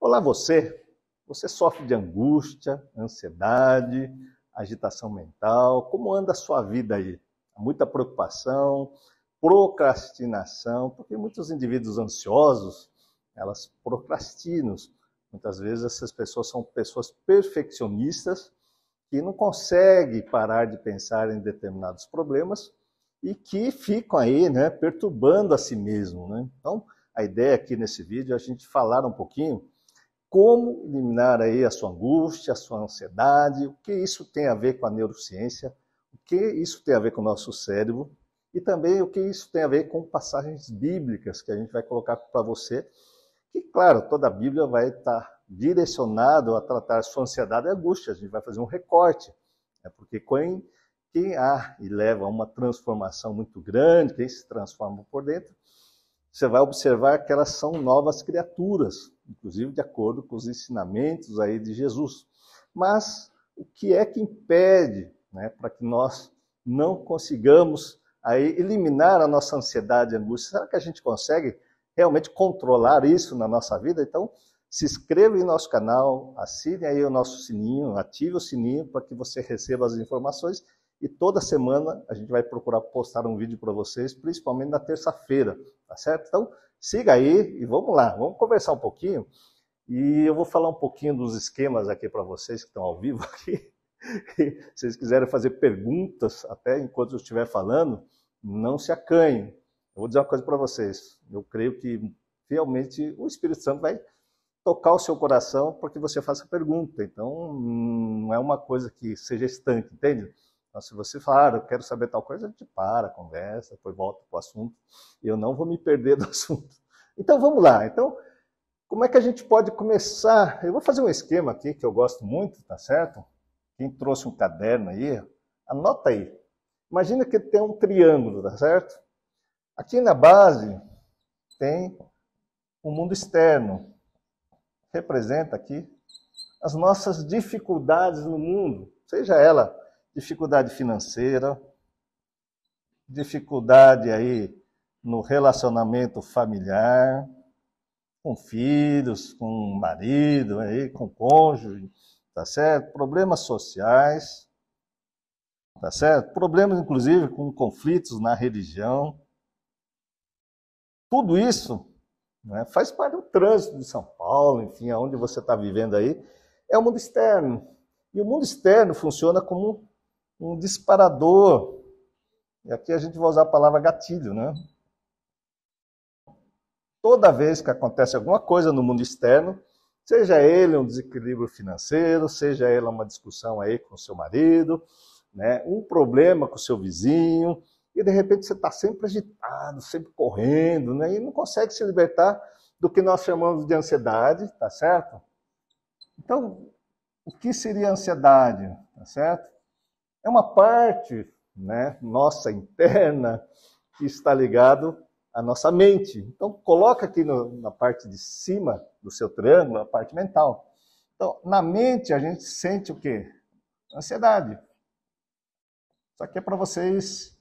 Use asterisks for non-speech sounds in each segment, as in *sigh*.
Olá você, você sofre de angústia, ansiedade, agitação mental, como anda a sua vida aí? Muita preocupação, procrastinação, porque muitos indivíduos ansiosos, elas procrastinam. Muitas vezes essas pessoas são pessoas perfeccionistas que não conseguem parar de pensar em determinados problemas e que ficam aí, né, perturbando a si mesmo, né? Então, a ideia aqui nesse vídeo é a gente falar um pouquinho como eliminar aí a sua angústia, a sua ansiedade, o que isso tem a ver com a neurociência, o que isso tem a ver com o nosso cérebro e também o que isso tem a ver com passagens bíblicas que a gente vai colocar para você. Que claro, toda a Bíblia vai estar tá direcionado a tratar a sua ansiedade e angústia. A gente vai fazer um recorte, né? porque quem quem há e leva a uma transformação muito grande, quem se transforma por dentro, você vai observar que elas são novas criaturas, inclusive de acordo com os ensinamentos aí de Jesus. Mas o que é que impede, né, para que nós não consigamos aí eliminar a nossa ansiedade e angústia? Será que a gente consegue realmente controlar isso na nossa vida? Então, se inscreva em nosso canal, assine aí o nosso sininho, ative o sininho para que você receba as informações e toda semana a gente vai procurar postar um vídeo para vocês, principalmente na terça-feira, tá certo? Então siga aí e vamos lá, vamos conversar um pouquinho. E eu vou falar um pouquinho dos esquemas aqui para vocês que estão ao vivo *laughs* aqui. Se vocês quiserem fazer perguntas até enquanto eu estiver falando, não se acanhem. Eu vou dizer uma coisa para vocês. Eu creio que realmente o Espírito Santo vai tocar o seu coração para que você faça a pergunta. Então, hum, não é uma coisa que seja estanque, entende? Então, se você falar, ah, eu quero saber tal coisa, a gente para, conversa, depois volta para o assunto. eu não vou me perder do *laughs* assunto. Então, vamos lá. Então, como é que a gente pode começar? Eu vou fazer um esquema aqui que eu gosto muito, tá certo? Quem trouxe um caderno aí, anota aí. Imagina que tem um triângulo, tá certo? Aqui na base tem o um mundo externo. Representa aqui as nossas dificuldades no mundo, seja ela dificuldade financeira, dificuldade aí no relacionamento familiar, com filhos, com marido, aí, com cônjuge, tá certo? Problemas sociais, tá certo? Problemas, inclusive, com conflitos na religião. Tudo isso né, faz parte do trânsito de São Paulo, enfim, aonde você está vivendo aí, é o mundo externo. E o mundo externo funciona como um disparador. E aqui a gente vai usar a palavra gatilho, né? Toda vez que acontece alguma coisa no mundo externo, seja ele um desequilíbrio financeiro, seja ele uma discussão aí com seu marido, né, um problema com seu vizinho, e de repente você está sempre agitado, sempre correndo, né, e não consegue se libertar do que nós chamamos de ansiedade, tá certo? Então, o que seria ansiedade, tá certo? é uma parte né, nossa interna que está ligado à nossa mente. Então, coloca aqui no, na parte de cima do seu triângulo, a parte mental. Então, na mente a gente sente o quê? Ansiedade. Isso aqui é para vocês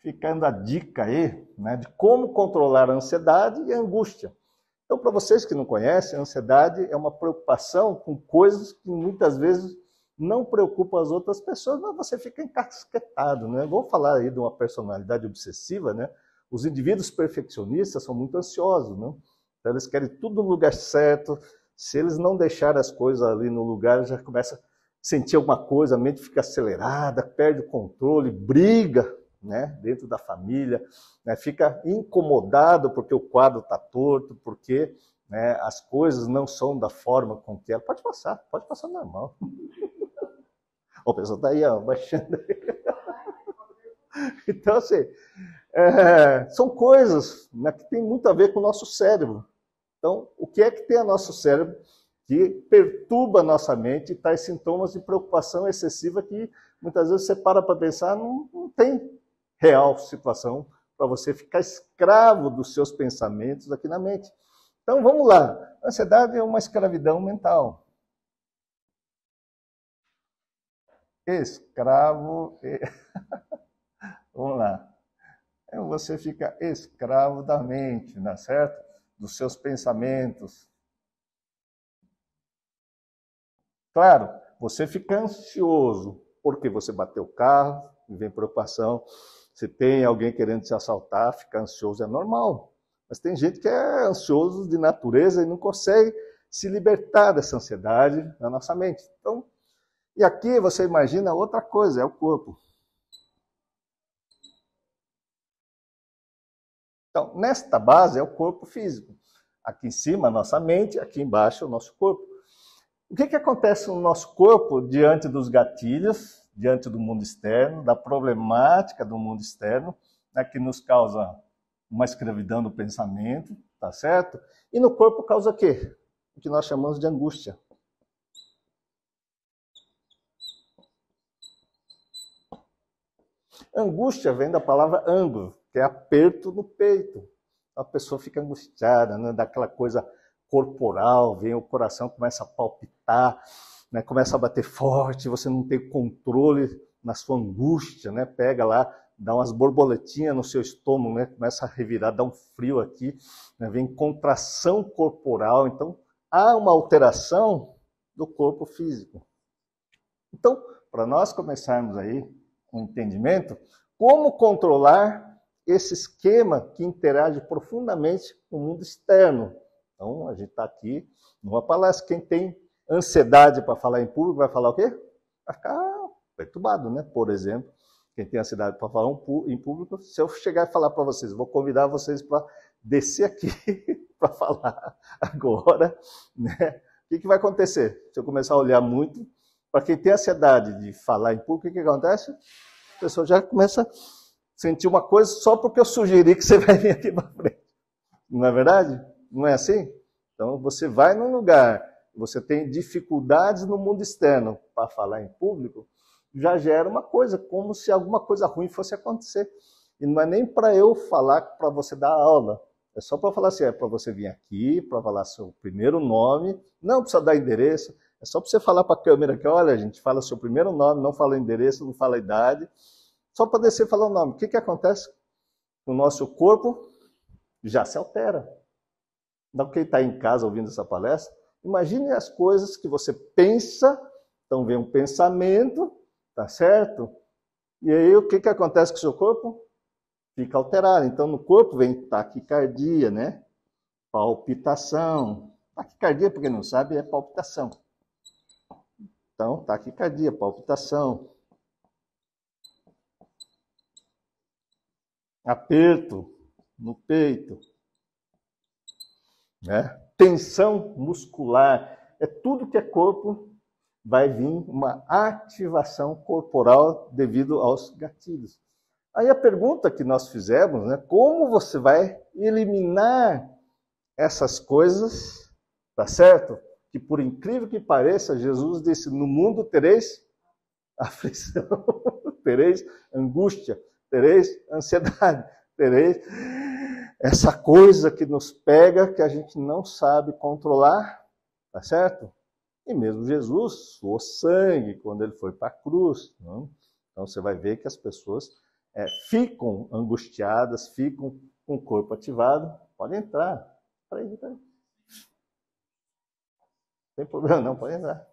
ficando a dica aí, né, de como controlar a ansiedade e a angústia. Então, para vocês que não conhecem, a ansiedade é uma preocupação com coisas que muitas vezes não preocupa as outras pessoas, mas você fica encasquetado, né? Vou falar aí de uma personalidade obsessiva, né? Os indivíduos perfeccionistas são muito ansiosos, né? Então eles querem tudo no lugar certo. Se eles não deixarem as coisas ali no lugar, já começa a sentir alguma coisa, a mente fica acelerada, perde o controle, briga, né? Dentro da família, né? Fica incomodado porque o quadro está torto, porque né, as coisas não são da forma com que ela. É. Pode passar, pode passar normal. *laughs* O pessoal está aí, ó, baixando. *laughs* então, assim, é, são coisas né, que tem muito a ver com o nosso cérebro. Então, o que é que tem a nosso cérebro que perturba a nossa mente e tais sintomas de preocupação excessiva que muitas vezes você para para pensar, não, não tem real situação para você ficar escravo dos seus pensamentos aqui na mente. Então, vamos lá. A ansiedade é uma escravidão mental. escravo. E... *laughs* Vamos lá. É, você fica escravo da mente, não é certo? Dos seus pensamentos. Claro, você fica ansioso, porque você bateu o carro, vem preocupação. Se tem alguém querendo te assaltar, fica ansioso, é normal. Mas tem gente que é ansioso de natureza e não consegue se libertar dessa ansiedade na nossa mente. Então, e aqui você imagina outra coisa, é o corpo. Então, nesta base é o corpo físico. Aqui em cima, a nossa mente, aqui embaixo, o nosso corpo. O que, que acontece no nosso corpo diante dos gatilhos, diante do mundo externo, da problemática do mundo externo, né, que nos causa uma escravidão do pensamento, tá certo? E no corpo causa o quê? O que nós chamamos de angústia. Angústia vem da palavra ângulo, que é aperto no peito. A pessoa fica angustiada, né? daquela coisa corporal, vem o coração começa a palpitar, né? começa a bater forte, você não tem controle na sua angústia, né? pega lá, dá umas borboletinhas no seu estômago, né? começa a revirar, dá um frio aqui, né? vem contração corporal, então há uma alteração do corpo físico. Então, para nós começarmos aí um entendimento, como controlar esse esquema que interage profundamente com o mundo externo. Então, a gente está aqui numa palestra. Quem tem ansiedade para falar em público vai falar o quê? Vai ficar perturbado, né? Por exemplo, quem tem ansiedade para falar em público, se eu chegar e falar para vocês, vou convidar vocês para descer aqui *laughs* para falar agora, né? O que, que vai acontecer? Se eu começar a olhar muito, para quem tem ansiedade de falar em público, o que acontece? A pessoa já começa a sentir uma coisa só porque eu sugeri que você *laughs* vai vir aqui para frente. Não é verdade? Não é assim? Então você vai num lugar, você tem dificuldades no mundo externo para falar em público, já gera uma coisa, como se alguma coisa ruim fosse acontecer. E não é nem para eu falar, para você dar aula. É só para falar assim, é para você vir aqui, para falar seu primeiro nome, não precisa dar endereço, é só para você falar para a câmera que, olha, a gente fala seu primeiro nome, não fala endereço, não fala idade. Só para descer falar o nome. O que, que acontece? O nosso corpo já se altera. Então, quem está em casa ouvindo essa palestra, imagine as coisas que você pensa. Então, vem um pensamento, tá certo? E aí, o que, que acontece com o seu corpo? Fica alterado. Então, no corpo vem taquicardia, né? Palpitação. Taquicardia, para quem não sabe, é palpitação. Então, taquicardia, tá palpitação, aperto no peito, né? tensão muscular, é tudo que é corpo vai vir uma ativação corporal devido aos gatilhos. Aí a pergunta que nós fizemos, né, como você vai eliminar essas coisas, tá certo? que por incrível que pareça, Jesus disse: No mundo tereis aflição, *laughs* tereis angústia, tereis ansiedade, tereis essa coisa que nos pega que a gente não sabe controlar, tá certo? E mesmo Jesus suou sangue quando ele foi para a cruz. Não? Então você vai ver que as pessoas é, ficam angustiadas, ficam com o corpo ativado. Pode entrar. Peraí, peraí tem problema, não, pode entrar.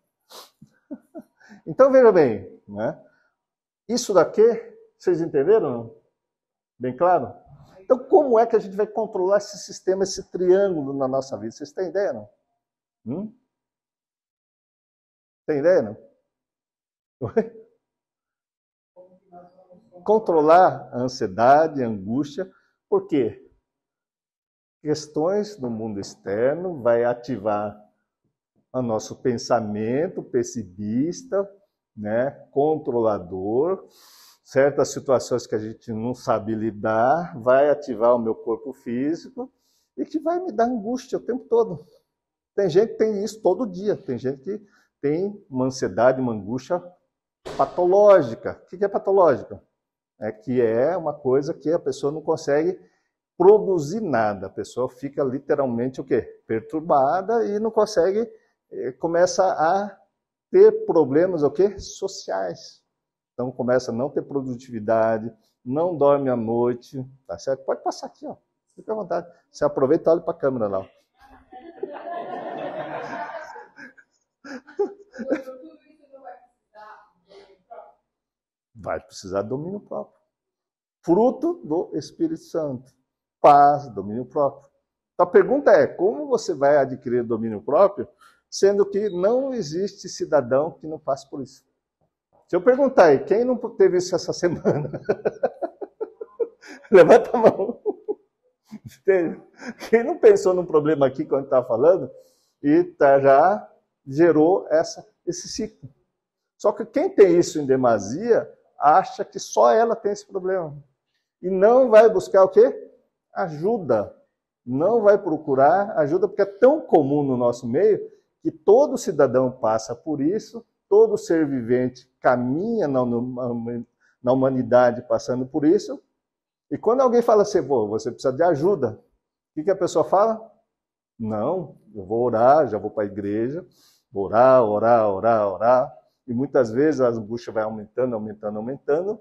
É. Então veja bem, né? Isso daqui, vocês entenderam? Bem claro? Então, como é que a gente vai controlar esse sistema, esse triângulo na nossa vida? Vocês têm ideia, não? Hum? Tem ideia, não? Controlar a ansiedade, a angústia, por quê? Questões do mundo externo vai ativar ao nosso pensamento pessimista, né, controlador, certas situações que a gente não sabe lidar, vai ativar o meu corpo físico e que vai me dar angústia o tempo todo. Tem gente que tem isso todo dia, tem gente que tem uma ansiedade, uma angústia patológica. O que é patológica? É que é uma coisa que a pessoa não consegue produzir nada, a pessoa fica literalmente o quê? Perturbada e não consegue eh, começa a ter problemas o quê? sociais. Então começa a não ter produtividade, não dorme à noite, tá certo? Pode passar aqui, ó. Fica à vontade. Você aproveita e olha para a câmera lá. Vai precisar de domínio próprio. Fruto do Espírito Santo. Paz, domínio próprio. Então a pergunta é: como você vai adquirir domínio próprio sendo que não existe cidadão que não passe por isso. Se eu perguntar aí, quem não teve isso essa semana? *laughs* Levanta a mão. Entende? Quem não pensou num problema aqui quando estava tá falando e tá, já gerou essa, esse ciclo. Só que quem tem isso em demasia acha que só ela tem esse problema. E não vai buscar o quê? Ajuda. Não vai procurar ajuda, porque é tão comum no nosso meio que todo cidadão passa por isso, todo ser vivente caminha na humanidade passando por isso. E quando alguém fala assim, Pô, você precisa de ajuda, o que a pessoa fala? Não, eu vou orar, já vou para a igreja, vou orar, orar, orar, orar. E muitas vezes a angústia vai aumentando, aumentando, aumentando.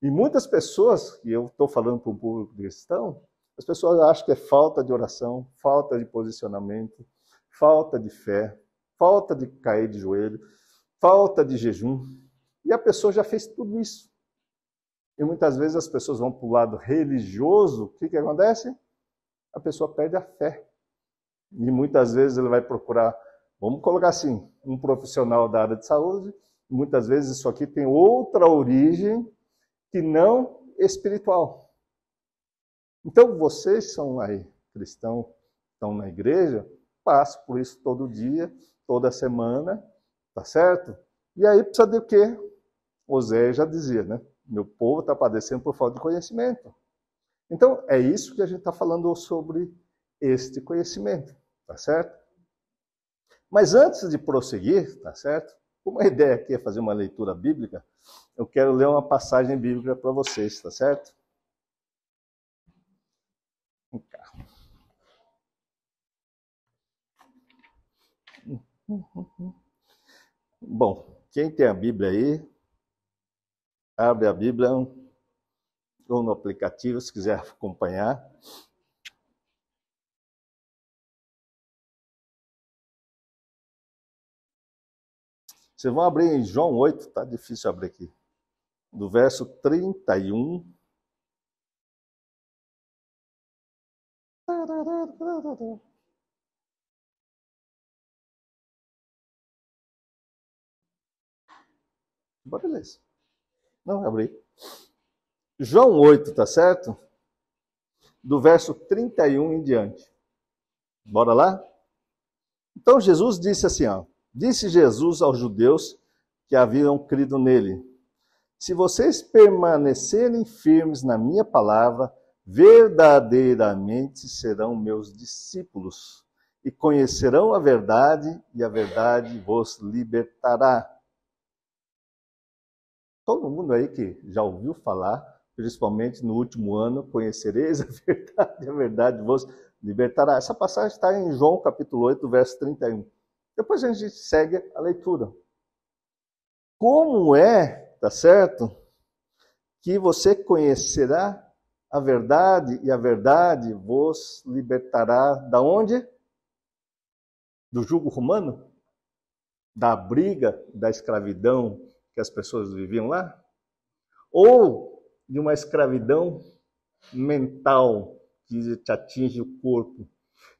E muitas pessoas, e eu estou falando para o público cristão, as pessoas acham que é falta de oração, falta de posicionamento, falta de fé, falta de cair de joelho, falta de jejum. E a pessoa já fez tudo isso. E muitas vezes as pessoas vão para o lado religioso, o que, que acontece? A pessoa perde a fé. E muitas vezes ele vai procurar, vamos colocar assim, um profissional da área de saúde. Muitas vezes isso aqui tem outra origem que não espiritual. Então vocês são aí cristão, estão na igreja, passo por isso todo dia, toda semana, tá certo? E aí precisa de o quê? Oséias já dizia, né? Meu povo está padecendo por falta de conhecimento. Então, é isso que a gente está falando sobre este conhecimento, tá certo? Mas antes de prosseguir, tá certo? Como a ideia aqui é fazer uma leitura bíblica, eu quero ler uma passagem bíblica para vocês, tá certo? Bom, quem tem a Bíblia aí, abre a Bíblia ou no aplicativo, se quiser acompanhar. Vocês vão abrir em João 8, tá difícil abrir aqui. Do verso 31. Tararara, tararara. Bora ler isso. Não, abri. João 8, tá certo? Do verso 31 em diante. Bora lá? Então Jesus disse assim, ó, disse Jesus aos judeus que haviam crido nele: Se vocês permanecerem firmes na minha palavra, verdadeiramente serão meus discípulos e conhecerão a verdade, e a verdade vos libertará. Todo mundo aí que já ouviu falar, principalmente no último ano, conhecereis *laughs* a verdade, a verdade vos libertará. Essa passagem está em João capítulo 8, verso 31. Depois a gente segue a leitura. Como é, tá certo? Que você conhecerá a verdade e a verdade vos libertará da onde? Do jugo romano? Da briga, da escravidão, que as pessoas viviam lá, ou de uma escravidão mental que te atinge o corpo.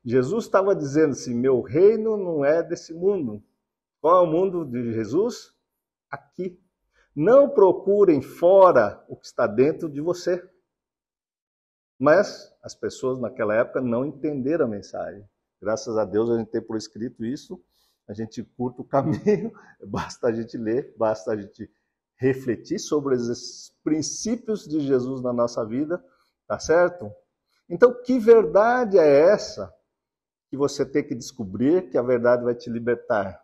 Jesus estava dizendo assim: meu reino não é desse mundo. Qual é o mundo de Jesus? Aqui. Não procurem fora o que está dentro de você. Mas as pessoas naquela época não entenderam a mensagem. Graças a Deus a gente tem por escrito isso a gente curta o caminho, *laughs* basta a gente ler, basta a gente refletir sobre esses princípios de Jesus na nossa vida, tá certo? Então, que verdade é essa que você tem que descobrir que a verdade vai te libertar?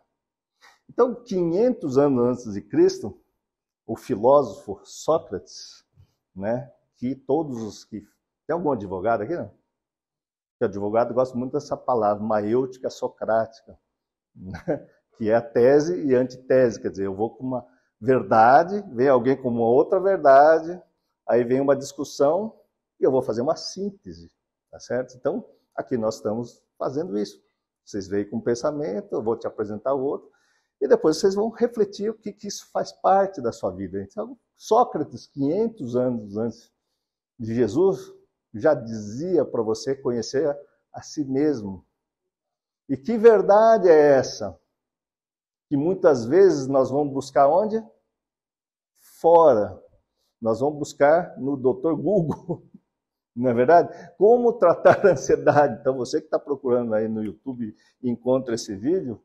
Então, 500 anos antes de Cristo, o filósofo Sócrates, né, que todos os que tem algum advogado aqui, não? Que advogado gosta muito dessa palavra, maêutica socrática *laughs* que é a tese e a antitese, quer dizer, eu vou com uma verdade, vem alguém com uma outra verdade, aí vem uma discussão e eu vou fazer uma síntese, tá certo? Então, aqui nós estamos fazendo isso. Vocês veem com um pensamento, eu vou te apresentar o outro, e depois vocês vão refletir o que, que isso faz parte da sua vida. Então, Sócrates, 500 anos antes de Jesus, já dizia para você conhecer a si mesmo, e que verdade é essa? Que muitas vezes nós vamos buscar onde? Fora. Nós vamos buscar no Dr. Google. *laughs* Não é verdade? Como tratar *laughs* a ansiedade? Então, você que está procurando aí no YouTube e encontra esse vídeo,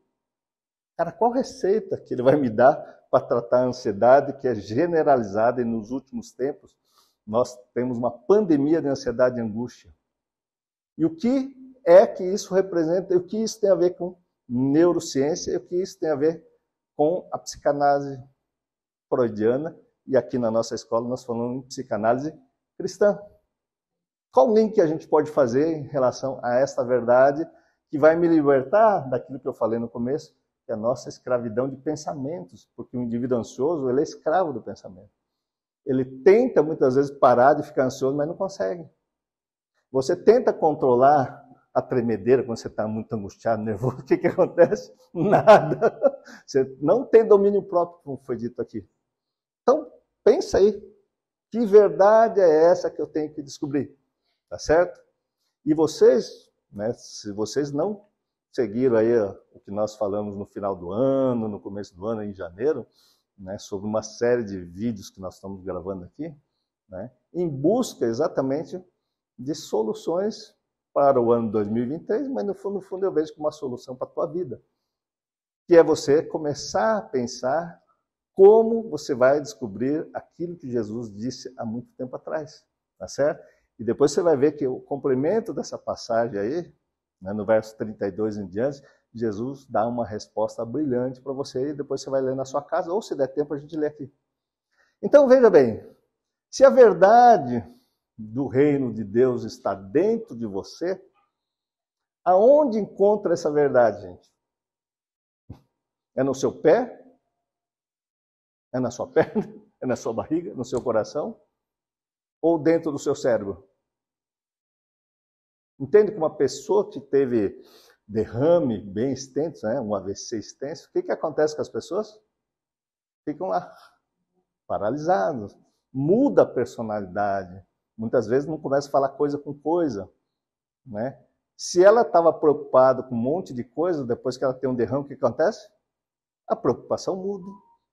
cara, qual receita que ele vai me dar para tratar a ansiedade que é generalizada e nos últimos tempos nós temos uma pandemia de ansiedade e angústia? E o que é que isso representa, o que isso tem a ver com neurociência e o que isso tem a ver com a psicanálise freudiana. E aqui na nossa escola nós falamos em psicanálise cristã. Qual link a gente pode fazer em relação a esta verdade que vai me libertar daquilo que eu falei no começo, que é a nossa escravidão de pensamentos? Porque o indivíduo ansioso ele é escravo do pensamento. Ele tenta muitas vezes parar de ficar ansioso, mas não consegue. Você tenta controlar a tremedeira, quando você está muito angustiado, nervoso, *laughs* o que, que acontece? Nada. Você não tem domínio próprio, como foi dito aqui. Então, pensa aí. Que verdade é essa que eu tenho que descobrir? Tá certo? E vocês, né, se vocês não seguiram aí o que nós falamos no final do ano, no começo do ano, em janeiro, né, sobre uma série de vídeos que nós estamos gravando aqui, né, em busca exatamente de soluções para o ano 2023, mas no fundo, no fundo eu vejo como uma solução para a tua vida, que é você começar a pensar como você vai descobrir aquilo que Jesus disse há muito tempo atrás, tá certo? E depois você vai ver que o complemento dessa passagem aí, né, no verso 32 em diante, Jesus dá uma resposta brilhante para você e depois você vai ler na sua casa, ou se der tempo a gente lê aqui. Então veja bem, se a verdade do reino de Deus está dentro de você, aonde encontra essa verdade, gente? É no seu pé? É na sua *laughs* perna? É na sua barriga? No seu coração? Ou dentro do seu cérebro? Entende que uma pessoa que teve derrame bem extenso, né? um AVC extenso, o que, que acontece com as pessoas? Ficam lá, paralisadas. Muda a personalidade, Muitas vezes não começa a falar coisa com coisa, né? Se ela estava preocupada com um monte de coisa, depois que ela tem um derrame, o que acontece? A preocupação muda.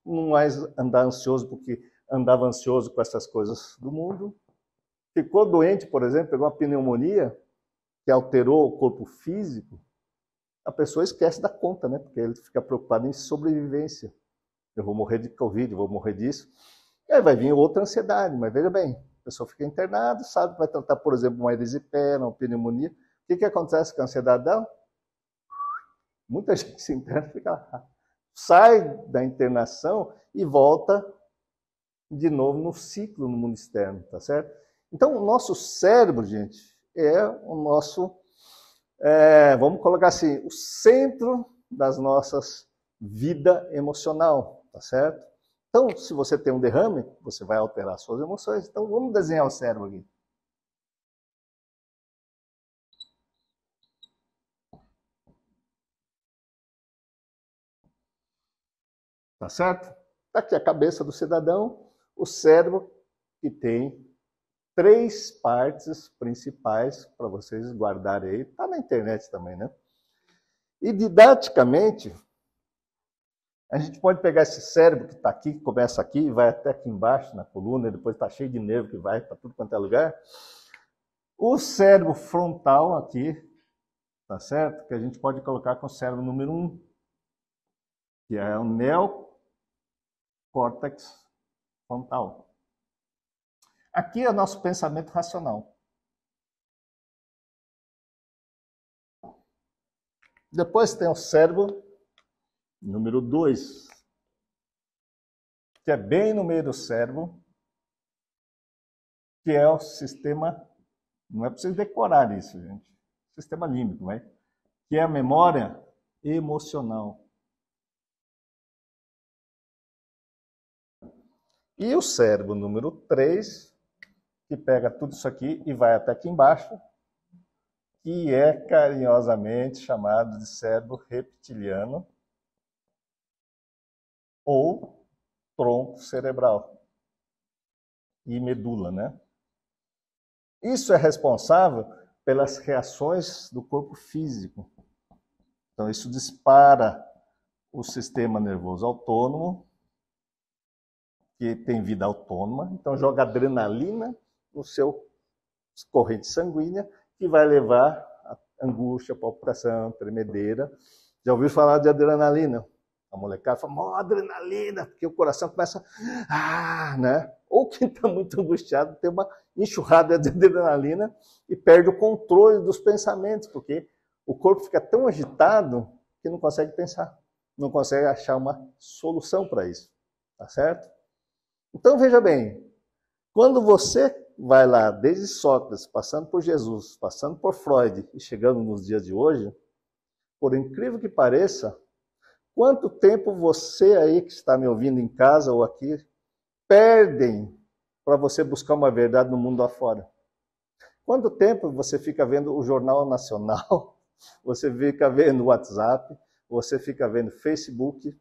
Não mais andar ansioso porque andava ansioso com essas coisas do mundo. Ficou doente, por exemplo, pegou uma pneumonia que alterou o corpo físico, a pessoa esquece da conta, né? Porque ele fica preocupado em sobrevivência. Eu vou morrer de Covid, eu vou morrer disso. E aí vai vir outra ansiedade, mas veja bem, a pessoa fica internada, sabe, vai tratar, por exemplo, uma erisipela, uma pneumonia. O que, que acontece com a ansiedade dela? Muita *laughs* gente se interna fica lá. Sai da internação e volta de novo no ciclo no mundo externo, tá certo? Então, o nosso cérebro, gente, é o nosso, é, vamos colocar assim, o centro das nossas vida emocional, tá certo? Então, se você tem um derrame, você vai alterar suas emoções. Então, vamos desenhar o cérebro aqui. Tá certo? Tá aqui a cabeça do cidadão, o cérebro que tem três partes principais para vocês guardarem aí. Tá na internet também, né? E didaticamente, a gente pode pegar esse cérebro que está aqui, que começa aqui, e vai até aqui embaixo na coluna, e depois está cheio de nervo que vai para tudo quanto é lugar. O cérebro frontal aqui, tá certo? Que a gente pode colocar com o cérebro número 1, um, que é o neocórtex frontal. Aqui é o nosso pensamento racional. Depois tem o cérebro número 2, que é bem no meio do cérebro, que é o sistema, não é preciso decorar isso, gente, sistema límbico, né? que é a memória emocional. E o cérebro número 3, que pega tudo isso aqui e vai até aqui embaixo, que é carinhosamente chamado de cérebro reptiliano, ou tronco cerebral e medula, né? Isso é responsável pelas reações do corpo físico. Então isso dispara o sistema nervoso autônomo, que tem vida autônoma, então joga adrenalina no seu corrente sanguínea, que vai levar a angústia, palpitação, tremedeira. Já ouviu falar de adrenalina? A molecada fala, mó adrenalina, porque o coração começa, ah, né? Ou quem está muito angustiado tem uma enxurrada de adrenalina e perde o controle dos pensamentos, porque o corpo fica tão agitado que não consegue pensar, não consegue achar uma solução para isso, tá certo? Então veja bem, quando você vai lá, desde Sócrates, passando por Jesus, passando por Freud e chegando nos dias de hoje, por incrível que pareça, Quanto tempo você aí que está me ouvindo em casa ou aqui perdem para você buscar uma verdade no mundo afora? Quanto tempo você fica vendo o Jornal Nacional, *laughs* você fica vendo o WhatsApp, você fica vendo Facebook,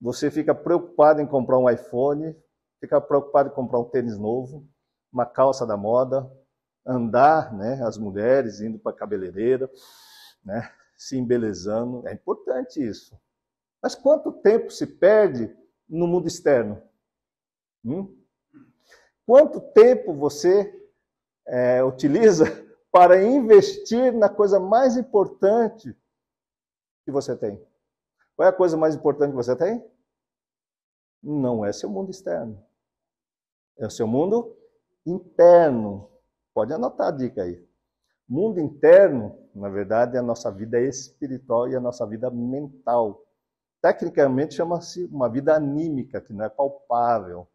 você fica preocupado em comprar um iPhone, fica preocupado em comprar um tênis novo, uma calça da moda, andar, né, as mulheres indo para a cabeleireira, né, se embelezando. É importante isso. Mas quanto tempo se perde no mundo externo? Hum? Quanto tempo você é, utiliza *laughs* para investir na coisa mais importante que você tem? Qual é a coisa mais importante que você tem? Não é seu mundo externo. É o seu mundo interno. Pode anotar a dica aí. Mundo interno, na verdade, é a nossa vida espiritual e a nossa vida mental. Tecnicamente chama-se uma vida anímica, que não é palpável,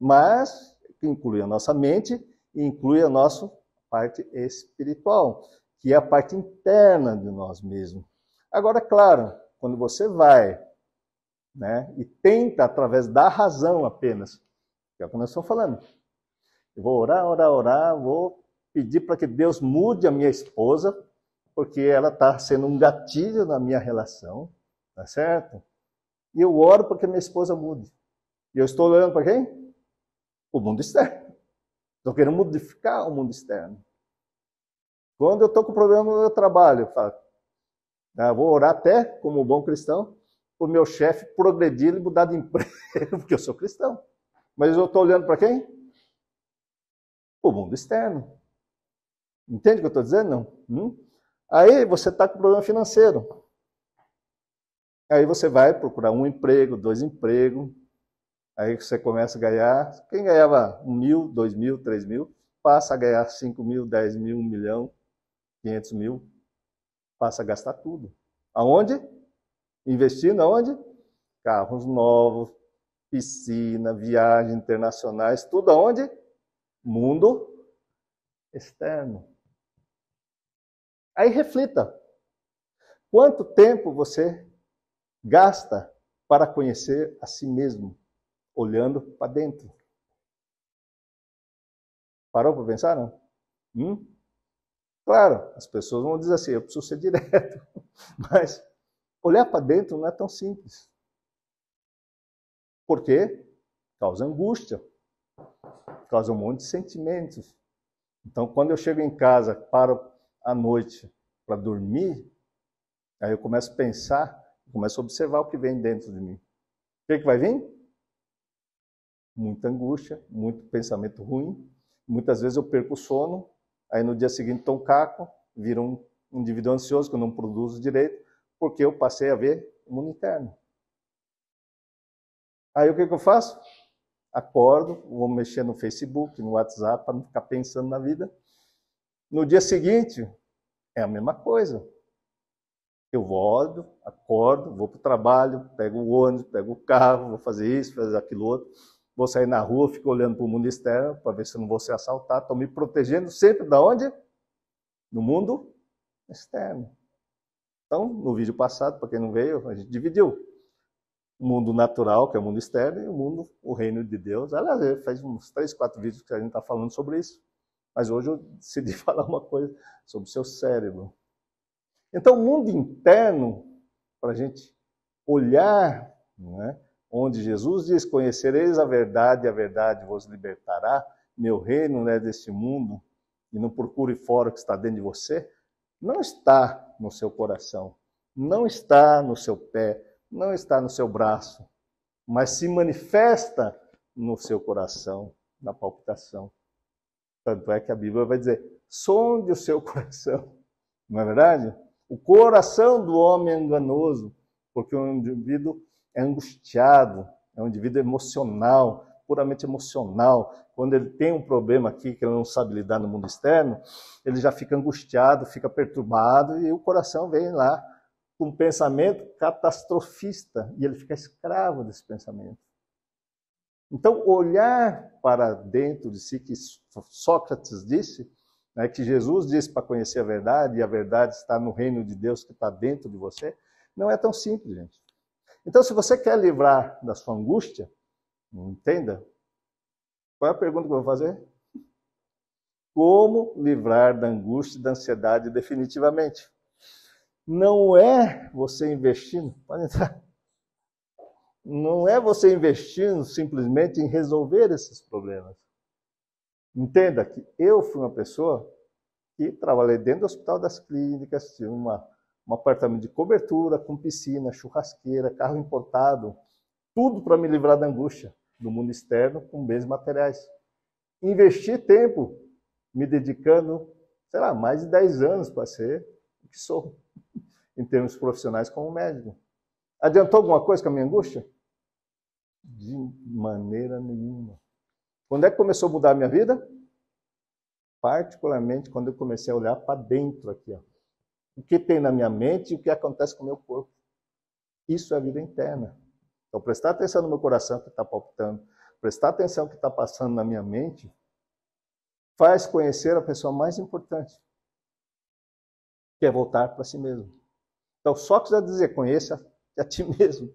mas que inclui a nossa mente e inclui a nossa parte espiritual, que é a parte interna de nós mesmos. Agora, claro, quando você vai né, e tenta através da razão apenas, que é o que nós estamos falando, eu vou orar, orar, orar, vou pedir para que Deus mude a minha esposa, porque ela está sendo um gatilho na minha relação. Tá certo? E eu oro para que minha esposa mude. E eu estou olhando para quem? O mundo externo. Estou querendo modificar o mundo externo. Quando eu estou com problema no meu trabalho, eu falo, ah, vou orar até, como bom cristão, para o meu chefe progredir e mudar de *laughs* emprego, porque eu sou cristão. Mas eu estou olhando para quem? O mundo externo. Entende o que eu estou dizendo? Não? Hum? Aí você está com problema financeiro. Aí você vai procurar um emprego, dois empregos, aí você começa a ganhar. Quem ganhava um mil, dois mil, três mil, passa a ganhar cinco mil, dez mil, um milhão, quinhentos mil, passa a gastar tudo. Aonde? Investindo aonde? Carros novos, piscina, viagens internacionais, tudo aonde? Mundo externo. Aí reflita. Quanto tempo você gasta para conhecer a si mesmo, olhando para dentro. Parou para pensar, não? Hum? Claro, as pessoas vão dizer assim, eu preciso ser direto. *laughs* Mas olhar para dentro não é tão simples. Porque causa angústia, causa um monte de sentimentos. Então, quando eu chego em casa, paro à noite para dormir, aí eu começo a pensar Começo a observar o que vem dentro de mim. O que, é que vai vir? Muita angústia, muito pensamento ruim. Muitas vezes eu perco o sono, aí no dia seguinte estou caco, vira um indivíduo ansioso que eu não produzo direito, porque eu passei a ver o mundo interno. Aí o que, é que eu faço? Acordo, vou mexer no Facebook, no WhatsApp, para não ficar pensando na vida. No dia seguinte, é a mesma coisa. Eu volto, acordo, vou para o trabalho, pego o ônibus, pego o carro, vou fazer isso, fazer aquilo outro. Vou sair na rua, fico olhando para o mundo externo para ver se eu não vou ser assaltado. Estou me protegendo sempre da onde? No mundo externo. Então, no vídeo passado, para quem não veio, a gente dividiu o mundo natural, que é o mundo externo, e o mundo, o reino de Deus. Aliás, faz uns três, quatro vídeos que a gente está falando sobre isso. Mas hoje eu decidi *laughs* falar uma coisa sobre o seu cérebro. Então, o mundo interno, para a gente olhar, né, onde Jesus diz: Conhecereis a verdade, a verdade vos libertará. Meu reino não é deste mundo, e não procure fora o que está dentro de você. Não está no seu coração, não está no seu pé, não está no seu braço, mas se manifesta no seu coração, na palpitação. Tanto é que a Bíblia vai dizer: sonde o seu *laughs* coração. Não é verdade? O coração do homem é enganoso, porque o indivíduo é angustiado, é um indivíduo emocional, puramente emocional. Quando ele tem um problema aqui que ele não sabe lidar no mundo externo, ele já fica angustiado, fica perturbado e o coração vem lá com um pensamento catastrofista e ele fica escravo desse pensamento. Então, olhar para dentro de si, que Sócrates disse, né, que Jesus disse para conhecer a verdade, e a verdade está no reino de Deus que está dentro de você, não é tão simples, gente. Então, se você quer livrar da sua angústia, entenda, qual é a pergunta que eu vou fazer? Como livrar da angústia e da ansiedade definitivamente? Não é você investindo, pode entrar. Não é você investindo simplesmente em resolver esses problemas. Entenda que eu fui uma pessoa que trabalhei dentro do Hospital das Clínicas, tinha uma, um apartamento de cobertura, com piscina, churrasqueira, carro importado, tudo para me livrar da angústia do mundo externo com bens materiais. Investi tempo me dedicando, sei lá, mais de 10 anos para ser o que sou, *laughs* em termos profissionais como médico. Adiantou alguma coisa com a minha angústia? De maneira nenhuma. Quando é que começou a mudar a minha vida? Particularmente quando eu comecei a olhar para dentro aqui, ó. o que tem na minha mente e o que acontece com o meu corpo. Isso é a vida interna. Então, prestar atenção no meu coração que está palpitando, prestar atenção no que está passando na minha mente, faz conhecer a pessoa mais importante, que é voltar para si mesmo. Então, só quiser dizer, conheça a ti *laughs* mesmo.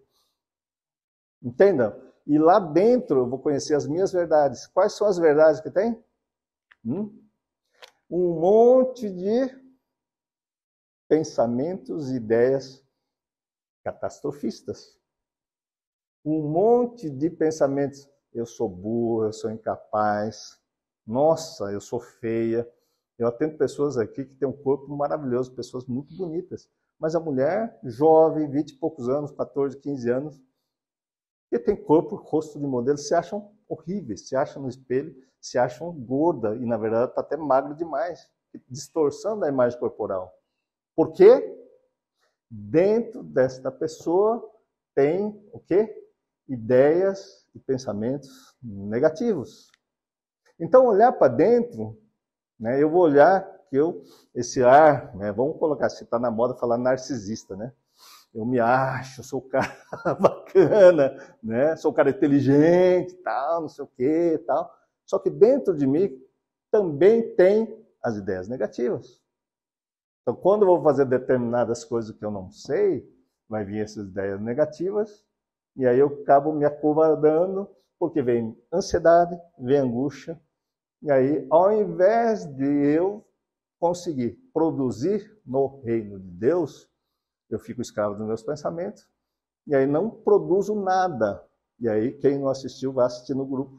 Entenda? E lá dentro eu vou conhecer as minhas verdades. Quais são as verdades que tem? Hum? Um monte de pensamentos e ideias catastrofistas. Um monte de pensamentos. Eu sou burro, eu sou incapaz. Nossa, eu sou feia. Eu atendo pessoas aqui que têm um corpo maravilhoso, pessoas muito bonitas. Mas a mulher, jovem, 20 e poucos anos, 14, 15 anos, e tem corpo, rosto de modelo, se acham horríveis, se acham no espelho, se acham gorda e na verdade está até magro demais, distorcendo a imagem corporal. Por quê? Dentro desta pessoa tem o quê? Ideias e pensamentos negativos. Então olhar para dentro, né? Eu vou olhar que eu esse ar, né? Vamos colocar se está na moda falar narcisista, né? eu me acho, sou o cara *laughs* bacana, né? Sou o cara inteligente, tal, não sei o quê, tal. Só que dentro de mim também tem as ideias negativas. Então, quando eu vou fazer determinadas coisas que eu não sei, vai vir essas ideias negativas e aí eu acabo me acovardando, porque vem ansiedade, vem angústia, e aí ao invés de eu conseguir produzir no reino de Deus, eu fico escravo dos meus pensamentos, e aí não produzo nada. E aí, quem não assistiu, vai assistir no grupo,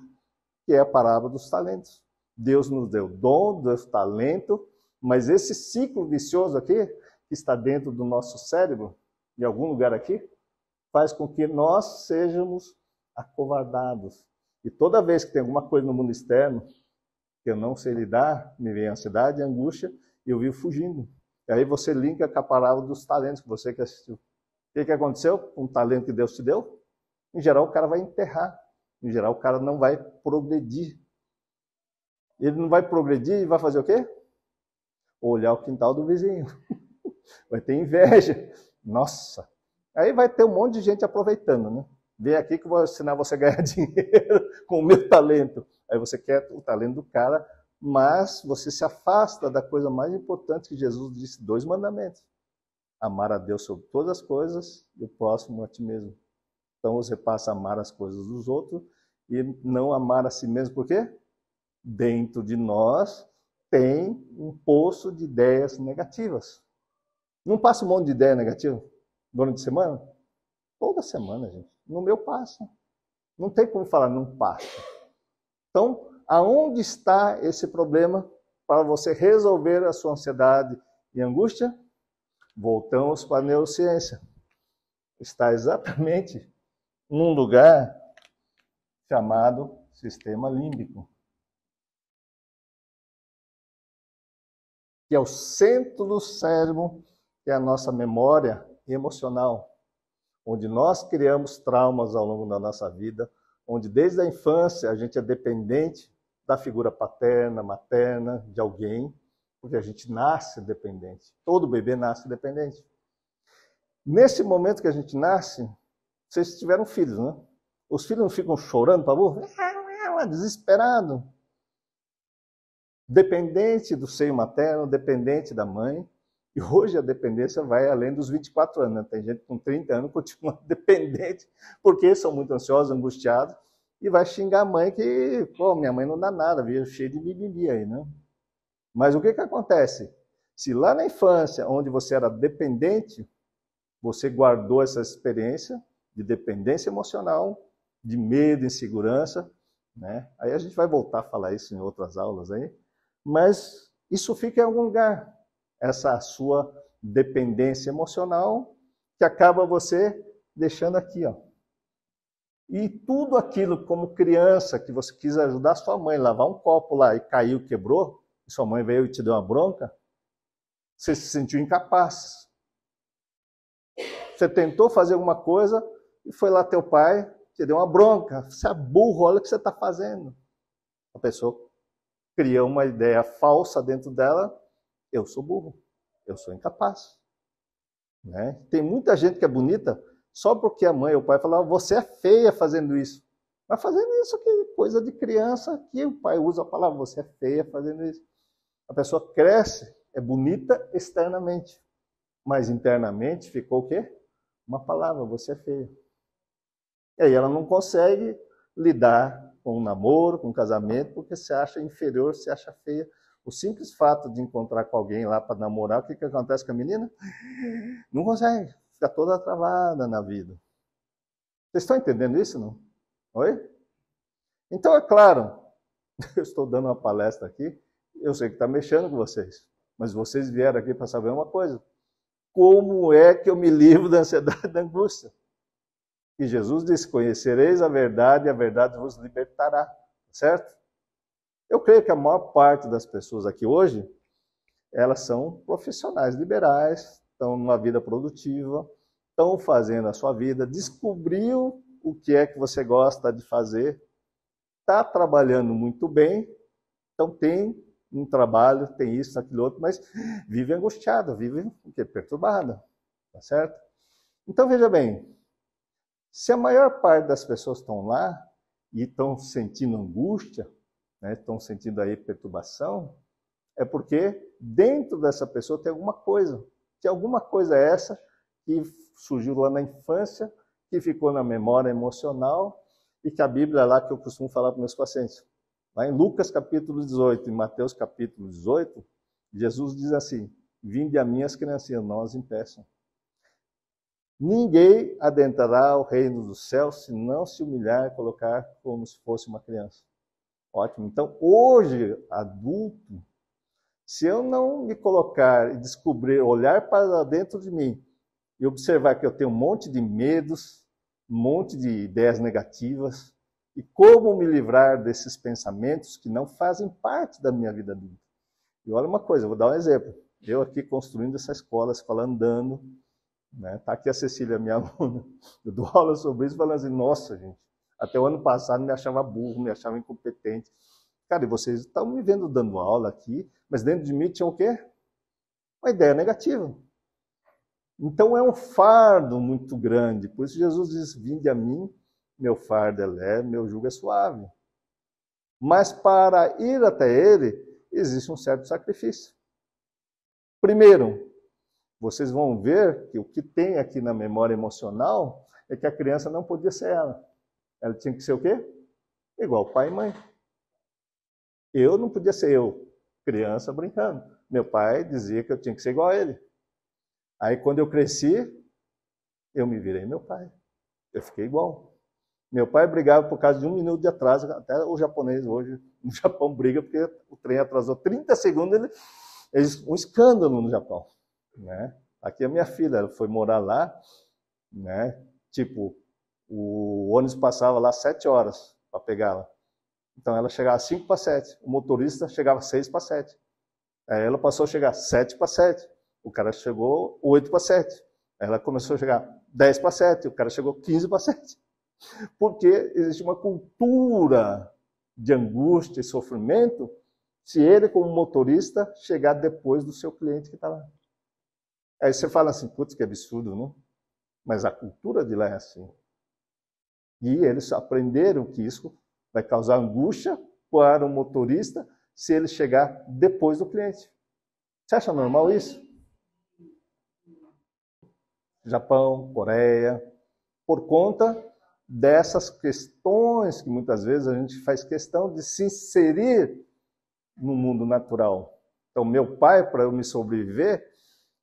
que é a parábola dos talentos. Deus nos deu dom, Deus talento, mas esse ciclo vicioso aqui, que está dentro do nosso cérebro, em algum lugar aqui, faz com que nós sejamos acovardados. E toda vez que tem alguma coisa no mundo externo que eu não sei lidar, me vem ansiedade, angústia, eu vivo fugindo. E aí você liga com a palavra dos talentos que você que assistiu. O que, que aconteceu? Um talento que Deus te deu, em geral o cara vai enterrar. Em geral o cara não vai progredir. Ele não vai progredir e vai fazer o quê? Olhar o quintal do vizinho. *laughs* Vai ter inveja. Nossa. Aí vai ter um monte de gente aproveitando, né? Vem aqui que eu vou ensinar você a ganhar *laughs* dinheiro com o meu talento. Aí você quer o talento do cara mas você se afasta da coisa mais importante que Jesus disse, dois mandamentos. Amar a Deus sobre todas as coisas e o próximo a ti mesmo. Então você passa a amar as coisas dos outros e não amar a si mesmo, por quê? Dentro de nós tem um poço de ideias negativas. Não passa um monte de ideia negativa durante a semana? Toda semana, gente. No meu passa. Não tem como falar não passa. Então, aonde está esse problema para você resolver a sua ansiedade e angústia? Voltamos para a neurociência. Está exatamente num lugar chamado sistema límbico. que é o centro do cérebro, que é a nossa memória emocional, onde nós criamos traumas ao longo da nossa vida, onde desde a infância a gente é dependente da figura paterna, materna, de alguém, porque a gente nasce dependente. Todo bebê nasce dependente. Nesse momento que a gente nasce, vocês tiveram filhos, né? Os filhos não ficam chorando para burro? Ah, desesperado. Dependente do seio materno, dependente da mãe. E hoje a dependência vai além dos 24 anos. Né? Tem gente com 30 anos continua *laughs* dependente, porque são muito ansiosos, angustiados e vai xingar a mãe que, pô, minha mãe não dá nada, veio cheio de mimimi aí, né? Mas o que que acontece? Se lá na infância, onde você era dependente, você guardou essa experiência de dependência emocional, de medo, insegurança, né? Aí a gente vai voltar a falar isso em outras aulas aí, mas isso fica em algum lugar, essa sua dependência emocional que acaba você deixando aqui, ó, e tudo aquilo, como criança, que você quis ajudar sua mãe a lavar um copo lá e caiu, quebrou, e sua mãe veio e te deu uma bronca, você se sentiu incapaz. Você tentou fazer alguma coisa e foi lá teu pai, te deu uma bronca. Você é burro, olha o que você está fazendo. A pessoa cria uma ideia falsa dentro dela: eu sou burro, eu sou incapaz. Né? Tem muita gente que é bonita, só porque a mãe ou o pai falavam, você é feia fazendo isso. Mas fazendo isso que coisa de criança, que o pai usa a palavra, você é feia fazendo isso. A pessoa cresce, é bonita externamente, mas internamente ficou o quê? Uma palavra, você é feia. E aí ela não consegue lidar com um namoro, com um casamento, porque se acha inferior, se acha feia. O simples fato de encontrar com alguém lá para namorar, o que, que acontece com a menina? Não consegue fica toda travada na vida. Vocês estão entendendo isso, não? Oi? Então, é claro, *laughs* eu estou dando uma palestra aqui, eu sei que está mexendo com vocês, mas vocês vieram aqui para saber uma coisa. Como é que eu me livro da ansiedade e *laughs* da angústia? E Jesus disse: Conhecereis a verdade e a verdade vos libertará, certo? Eu creio que a maior parte das pessoas aqui hoje, elas são profissionais liberais, estão numa vida produtiva, estão fazendo a sua vida, descobriu o que é que você gosta de fazer, está trabalhando muito bem, então tem um trabalho, tem isso, aquilo outro, mas vive angustiada, vive porque, perturbada, tá certo? Então veja bem, se a maior parte das pessoas estão lá e estão sentindo angústia, né, estão sentindo aí perturbação, é porque dentro dessa pessoa tem alguma coisa que alguma coisa é essa que surgiu lá na infância, que ficou na memória emocional e que a Bíblia é lá que eu costumo falar para meus pacientes. Lá em Lucas capítulo 18 e Mateus capítulo 18, Jesus diz assim: Vinde a minhas criancinhas, não as impeçam. Ninguém adentrará o reino dos céus se não se humilhar e colocar como se fosse uma criança. Ótimo. Então, hoje, adulto, se eu não me colocar e descobrir, olhar para dentro de mim e observar que eu tenho um monte de medos, um monte de ideias negativas, e como me livrar desses pensamentos que não fazem parte da minha vida adulta. E olha uma coisa, vou dar um exemplo. Eu aqui construindo essa escola, essa escola andando, né? Tá aqui a Cecília, minha *laughs* aluna. Eu dou aula sobre isso, falando assim: nossa, gente, até o ano passado me achava burro, me achava incompetente. Cara, e vocês estão me vendo dando aula aqui, mas dentro de mim tinha o quê? Uma ideia negativa. Então é um fardo muito grande. Por isso Jesus diz: Vinde a mim, meu fardo é leve, meu jugo é suave. Mas para ir até ele, existe um certo sacrifício. Primeiro, vocês vão ver que o que tem aqui na memória emocional é que a criança não podia ser ela. Ela tinha que ser o quê? Igual pai e mãe. Eu não podia ser eu, criança brincando. Meu pai dizia que eu tinha que ser igual a ele. Aí quando eu cresci, eu me virei meu pai. Eu fiquei igual. Meu pai brigava por causa de um minuto de atraso, até o japonês hoje, *laughs* no Japão briga porque o trem atrasou 30 segundos, ele, um escândalo no Japão, né? Aqui a minha filha, ela foi morar lá, né? Tipo, o ônibus passava lá sete horas para pegá-la. Então ela chegava 5 para 7, o motorista chegava 6 para 7. Aí ela passou a chegar 7 para 7, o cara chegou 8 para 7. Aí ela começou a chegar 10 para 7, o cara chegou 15 para 7. Porque existe uma cultura de angústia e sofrimento se ele, como motorista, chegar depois do seu cliente que está lá. Aí você fala assim, putz, que absurdo, não? Né? Mas a cultura de lá é assim. E eles aprenderam que isso vai causar angústia para o motorista se ele chegar depois do cliente. Você acha normal isso? Japão, Coreia, por conta dessas questões que muitas vezes a gente faz questão de se inserir no mundo natural. Então, meu pai, para eu me sobreviver,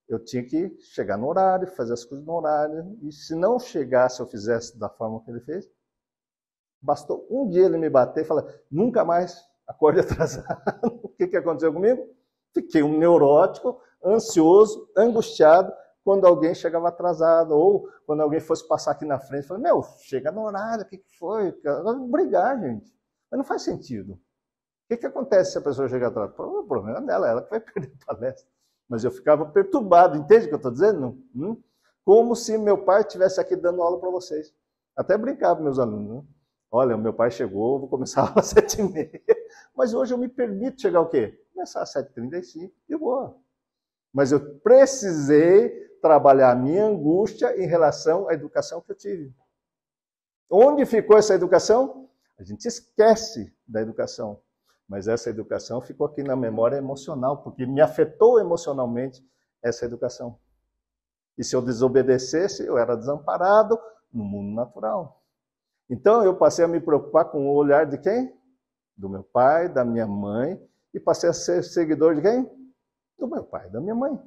eu tinha que chegar no horário, fazer as coisas no horário, e se não chegasse, eu fizesse da forma que ele fez, Bastou um dia ele me bater e falar: nunca mais acorde atrasado. *laughs* o que, que aconteceu comigo? Fiquei um neurótico, ansioso, angustiado quando alguém chegava atrasado ou quando alguém fosse passar aqui na frente. Falei: meu, chega no horário, o que, que foi? Vamos brigar, gente. Mas não faz sentido. O que, que acontece se a pessoa chega atrasada? O problema é dela, ela que vai *laughs* perder a palestra. Mas eu ficava perturbado, entende o que eu estou dizendo? Hum? Como se meu pai estivesse aqui dando aula para vocês. Até brincava com meus alunos. Né? Olha, o meu pai chegou, vou começar *laughs* às 7h30. Mas hoje eu me permito chegar o quê? Começar às 7h35 e vou. Mas eu precisei trabalhar a minha angústia em relação à educação que eu tive. Onde ficou essa educação? A gente esquece da educação. Mas essa educação ficou aqui na memória emocional, porque me afetou emocionalmente essa educação. E se eu desobedecesse, eu era desamparado no mundo natural. Então eu passei a me preocupar com o olhar de quem? Do meu pai, da minha mãe, e passei a ser seguidor de quem? Do meu pai, da minha mãe.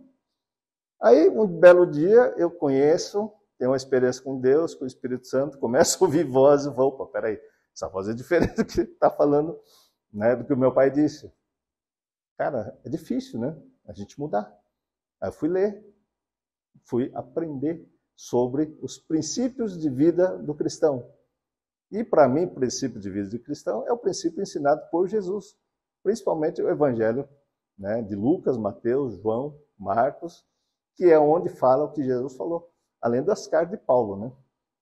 Aí um belo dia eu conheço, tenho uma experiência com Deus, com o Espírito Santo, começo a ouvir voz e vou, opa, peraí, essa voz é diferente do que está falando, né, do que o meu pai disse. Cara, é difícil, né? A gente mudar. Aí eu fui ler, fui aprender sobre os princípios de vida do cristão. E para mim, o princípio de vida de cristão é o princípio ensinado por Jesus, principalmente o Evangelho né, de Lucas, Mateus, João, Marcos, que é onde fala o que Jesus falou, além das cartas de Paulo, né?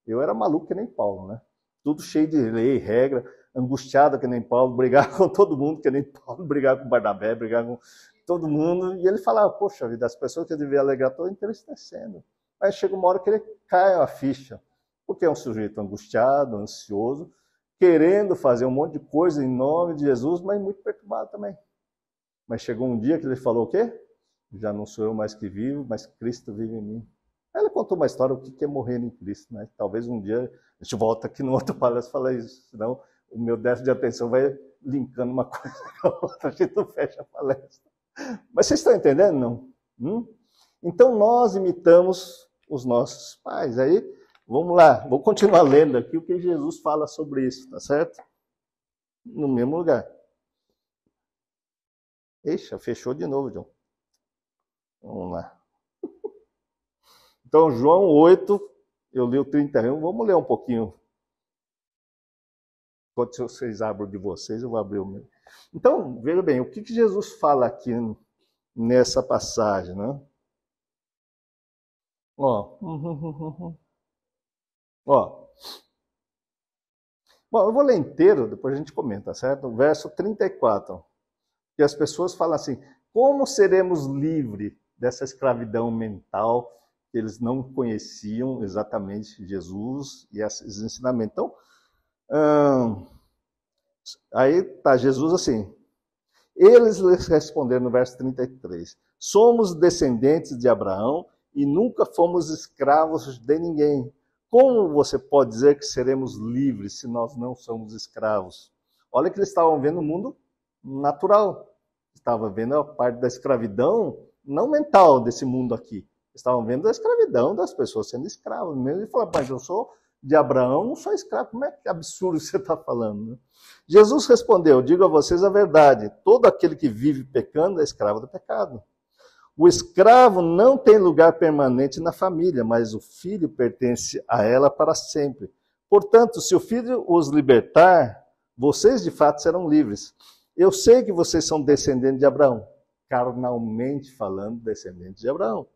Eu era maluco que nem Paulo, né? Tudo cheio de lei, regra, angustiado que nem Paulo, brigava *laughs* com todo mundo que nem Paulo, brigava com Barnabé, brigava com todo mundo. E ele falava, poxa vida, as pessoas que eu devia alegrar estão entristecendo. Mas chega uma hora que ele cai a ficha. Porque é um sujeito angustiado, ansioso, querendo fazer um monte de coisa em nome de Jesus, mas muito perturbado também. Mas chegou um dia que ele falou o quê? Já não sou eu mais que vivo, mas Cristo vive em mim. Ela contou uma história o que é morrer em Cristo, né? Talvez um dia a gente volta aqui no outro palestra e fala isso, senão o meu déficit de atenção vai linkando uma *laughs* coisa com a outra, a gente não fecha a palestra. Mas vocês estão entendendo, não? Hum? Então nós imitamos os nossos pais. Aí Vamos lá, vou continuar lendo aqui o que Jesus fala sobre isso, tá certo? No mesmo lugar. Eixa, fechou de novo, João. Vamos lá. *laughs* Então, João 8, eu li o 31, vamos ler um pouquinho. Enquanto vocês abrem de vocês, eu vou abrir o meu. Então, veja bem, o que, que Jesus fala aqui nessa passagem, né? Ó. *laughs* Ó. Bom, eu vou ler inteiro, depois a gente comenta, certo? O verso 34. E as pessoas falam assim: como seremos livres dessa escravidão mental? eles não conheciam exatamente Jesus e esses ensinamentos. Então, hum, aí tá Jesus assim. Eles responderam no verso 33: Somos descendentes de Abraão e nunca fomos escravos de ninguém. Como você pode dizer que seremos livres se nós não somos escravos? Olha que eles estavam vendo o mundo natural. Estavam vendo a parte da escravidão, não mental, desse mundo aqui. Estavam vendo a escravidão das pessoas sendo escravas. Mesmo ele fala, mas eu sou de Abraão, não sou escravo. Como é que absurdo *laughs* você está falando? Né? Jesus respondeu: Digo a vocês a verdade. Todo aquele que vive pecando é escravo do pecado. O escravo não tem lugar permanente na família, mas o filho pertence a ela para sempre. Portanto, se o filho os libertar, vocês de fato serão livres. Eu sei que vocês são descendentes de Abraão, carnalmente falando, descendentes de Abraão.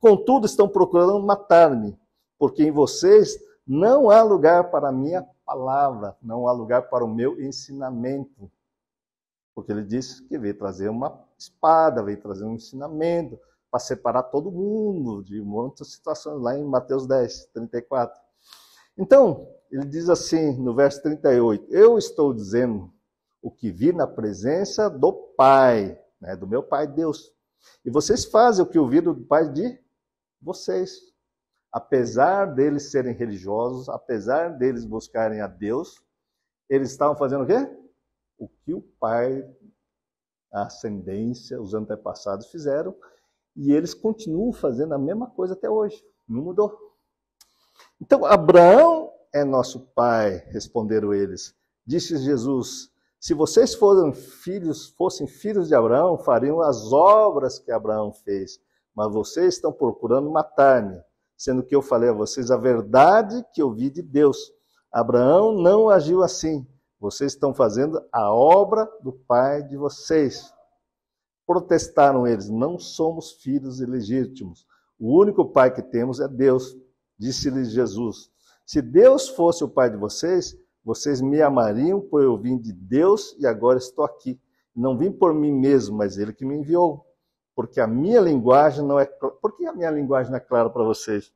Contudo, estão procurando matar-me, porque em vocês não há lugar para a minha palavra, não há lugar para o meu ensinamento. Porque ele disse que veio trazer uma espada, veio trazer um ensinamento para separar todo mundo de muitas situações lá em Mateus 10, 34. Então, ele diz assim no verso 38: Eu estou dizendo o que vi na presença do Pai, né, do meu Pai Deus. E vocês fazem o que ouviram do Pai de vocês. Apesar deles serem religiosos, apesar deles buscarem a Deus, eles estavam fazendo o quê? o que o pai, a ascendência, os antepassados fizeram, e eles continuam fazendo a mesma coisa até hoje, não mudou. Então, Abraão é nosso pai, responderam eles. Disse Jesus: Se vocês fossem filhos, fossem filhos de Abraão, fariam as obras que Abraão fez, mas vocês estão procurando matar-me, sendo que eu falei a vocês a verdade que eu vi de Deus. Abraão não agiu assim. Vocês estão fazendo a obra do pai de vocês. Protestaram eles: Não somos filhos ilegítimos. O único pai que temos é Deus. Disse-lhes Jesus: Se Deus fosse o pai de vocês, vocês me amariam, pois eu vim de Deus e agora estou aqui. Não vim por mim mesmo, mas ele que me enviou. Porque a minha linguagem não é. Por que a minha linguagem não é clara para vocês?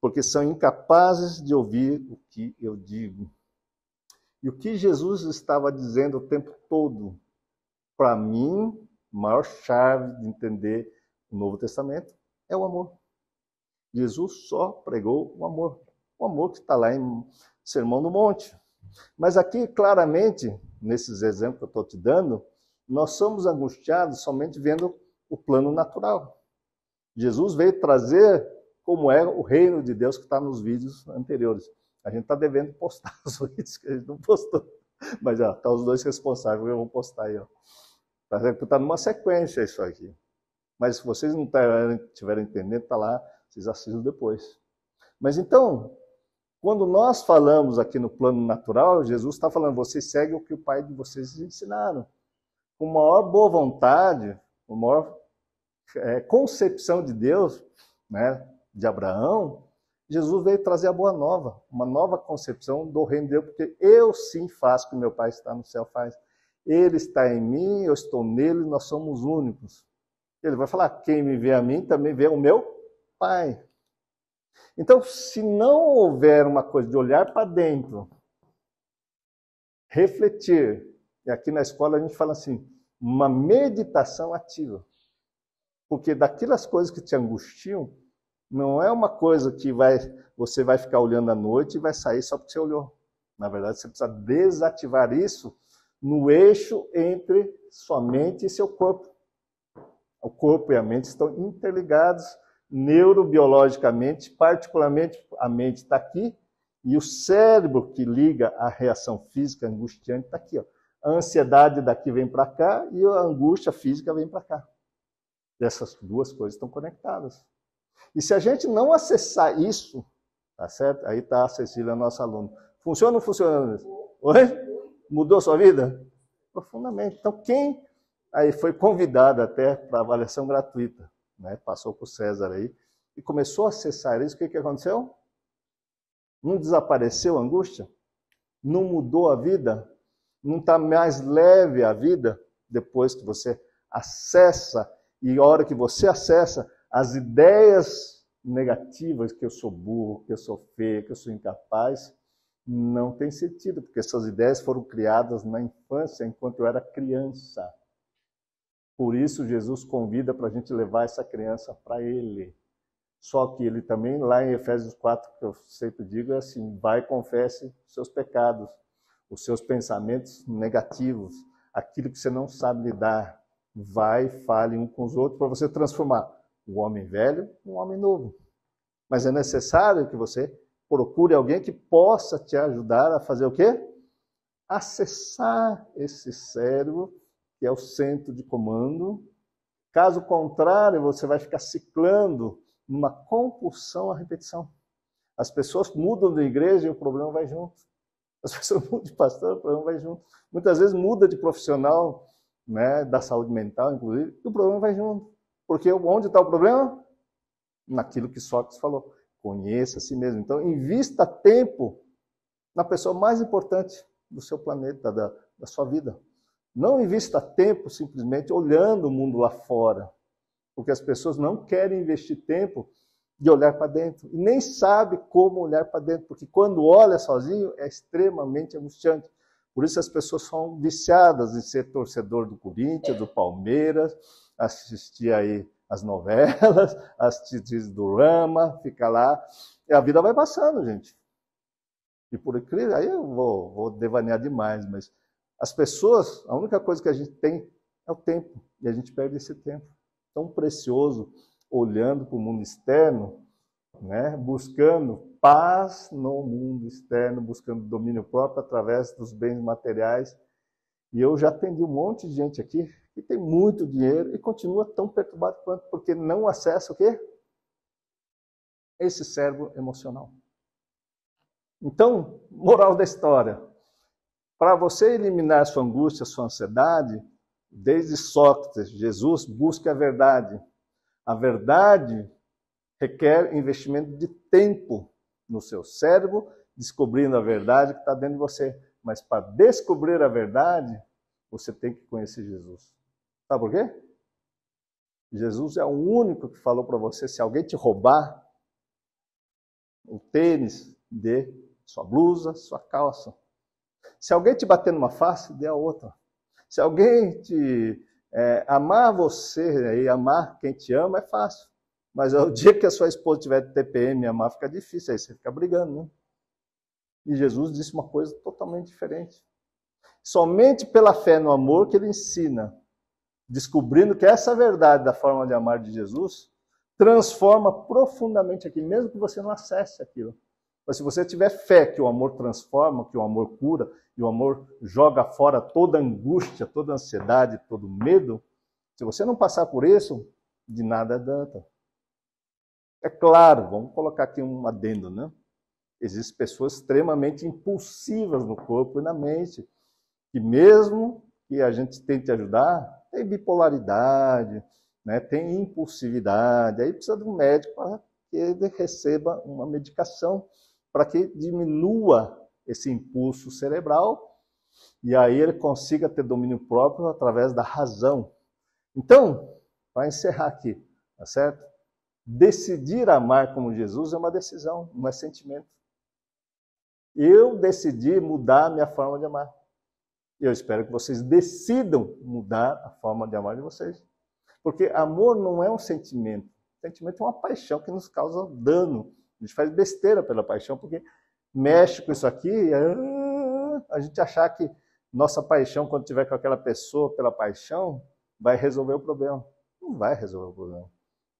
Porque são incapazes de ouvir o que eu digo. E o que Jesus estava dizendo o tempo todo? Para mim, a maior chave de entender o Novo Testamento é o amor. Jesus só pregou o amor. O amor que está lá em Sermão do Monte. Mas aqui, claramente, nesses exemplos que eu estou te dando, nós somos angustiados somente vendo o plano natural. Jesus veio trazer como é o reino de Deus que está nos vídeos anteriores. A gente está devendo postar os *laughs* vídeos que a gente não postou. Mas ó, tá os dois responsáveis, eu vou postar aí, ó. Tá, tá numa sequência isso aqui. Mas se vocês não tiverem entendendo, tá lá, vocês assistem depois. Mas então, quando nós falamos aqui no plano natural, Jesus está falando, vocês seguem o que o Pai de vocês ensinaram. Com maior boa vontade, com maior é, concepção de Deus, né, de Abraão, Jesus veio trazer a boa nova, uma nova concepção do reino Deus, porque eu sim faço o que meu Pai está no céu faz. Ele está em mim, eu estou nele, nós somos únicos. Ele vai falar: quem me vê a mim também vê o meu Pai. Então, se não houver uma coisa de olhar para dentro, refletir, e aqui na escola a gente fala assim, uma meditação ativa. Porque daquelas coisas que te angustiam, não é uma coisa que vai, você vai ficar olhando à noite e vai sair só porque você olhou. Na verdade, você precisa desativar isso no eixo entre sua mente e seu corpo. O corpo e a mente estão interligados neurobiologicamente, particularmente a mente está aqui e o cérebro que liga a reação física angustiante está aqui. Ó. A ansiedade daqui vem para cá e a angústia física vem para cá. Essas duas coisas estão conectadas. E se a gente não acessar isso, tá certo? Aí está a Cecília, nossa aluna. Funciona ou não funciona? Oi? Mudou sua vida? Profundamente. Então, quem aí foi convidado até para avaliação gratuita, né? passou por César aí, e começou a acessar isso, o que, que aconteceu? Não desapareceu a angústia? Não mudou a vida? Não está mais leve a vida depois que você acessa? E a hora que você acessa, as ideias negativas, que eu sou burro, que eu sou feio, que eu sou incapaz, não tem sentido, porque essas ideias foram criadas na infância, enquanto eu era criança. Por isso, Jesus convida para a gente levar essa criança para Ele. Só que ele também, lá em Efésios 4, que eu sempre digo, é assim: vai e confesse seus pecados, os seus pensamentos negativos, aquilo que você não sabe lidar. Vai e fale um com os outros para você transformar o homem velho e o homem novo. Mas é necessário que você procure alguém que possa te ajudar a fazer o quê? Acessar esse cérebro que é o centro de comando. Caso contrário, você vai ficar ciclando numa compulsão à repetição. As pessoas mudam de igreja e o problema vai junto. As *laughs* pessoas mudam de pastor, o problema vai junto. Muitas vezes muda de profissional, né, da saúde mental, inclusive, e o problema vai junto. Porque onde está o problema? Naquilo que Sócrates falou. Conheça a si mesmo. Então, invista tempo na pessoa mais importante do seu planeta, da, da sua vida. Não invista tempo simplesmente olhando o mundo lá fora. Porque as pessoas não querem investir tempo de olhar para dentro. E nem sabe como olhar para dentro, porque quando olha sozinho é extremamente angustiante. Por isso as pessoas são viciadas em ser torcedor do Corinthians, do Palmeiras, assistir aí as novelas, as *laughs* assistir do Rama, fica lá. E a vida vai passando, gente. E por incrível, aí eu vou, vou devanear demais, mas as pessoas, a única coisa que a gente tem é o tempo. E a gente perde esse tempo tão precioso olhando para o mundo externo, né? buscando paz no mundo externo, buscando domínio próprio através dos bens materiais. E eu já atendi um monte de gente aqui, e tem muito dinheiro e continua tão perturbado quanto porque não acessa o quê? Esse cérebro emocional. Então, moral da história. Para você eliminar sua angústia, sua ansiedade, desde Sócrates, Jesus busca a verdade. A verdade requer investimento de tempo no seu cérebro, descobrindo a verdade que está dentro de você. Mas para descobrir a verdade, você tem que conhecer Jesus. Sabe por quê? Jesus é o único que falou para você: se alguém te roubar o tênis, dê sua blusa, sua calça. Se alguém te bater numa face, dê a outra. Se alguém te é, amar você né, e amar quem te ama é fácil. Mas o dia que a sua esposa tiver TPM e amar fica difícil, aí você fica brigando, né? E Jesus disse uma coisa totalmente diferente. Somente pela fé no amor que ele ensina descobrindo que essa verdade da forma de amar de Jesus transforma profundamente aqui, mesmo que você não acesse aquilo. Mas se você tiver fé que o amor transforma, que o amor cura, e o amor joga fora toda angústia, toda ansiedade, todo medo, se você não passar por isso, de nada adianta. É claro, vamos colocar aqui um adendo, né? Existem pessoas extremamente impulsivas no corpo e na mente, que mesmo que a gente tente ajudar, tem bipolaridade, né? tem impulsividade, aí precisa de um médico para que ele receba uma medicação para que diminua esse impulso cerebral e aí ele consiga ter domínio próprio através da razão. Então, para encerrar aqui, tá certo? Decidir amar como Jesus é uma decisão, não é sentimento. Eu decidi mudar a minha forma de amar. Eu espero que vocês decidam mudar a forma de amar de vocês. Porque amor não é um sentimento. Sentimento é uma paixão que nos causa dano. A gente faz besteira pela paixão, porque mexe com isso aqui, ah, a gente achar que nossa paixão, quando tiver com aquela pessoa pela paixão, vai resolver o problema. Não vai resolver o problema.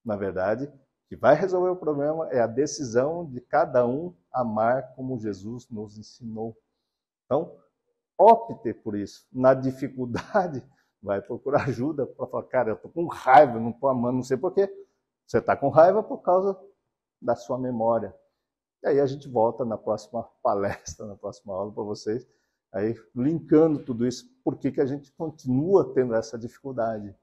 Na verdade, o que vai resolver o problema é a decisão de cada um amar como Jesus nos ensinou. Então, opte por isso. Na dificuldade, vai procurar ajuda para falar, cara, eu estou com raiva, não estou amando, não sei porquê. Você está com raiva por causa da sua memória. E aí a gente volta na próxima palestra, *laughs* na próxima aula para vocês, aí linkando tudo isso, por que, que a gente continua tendo essa dificuldade.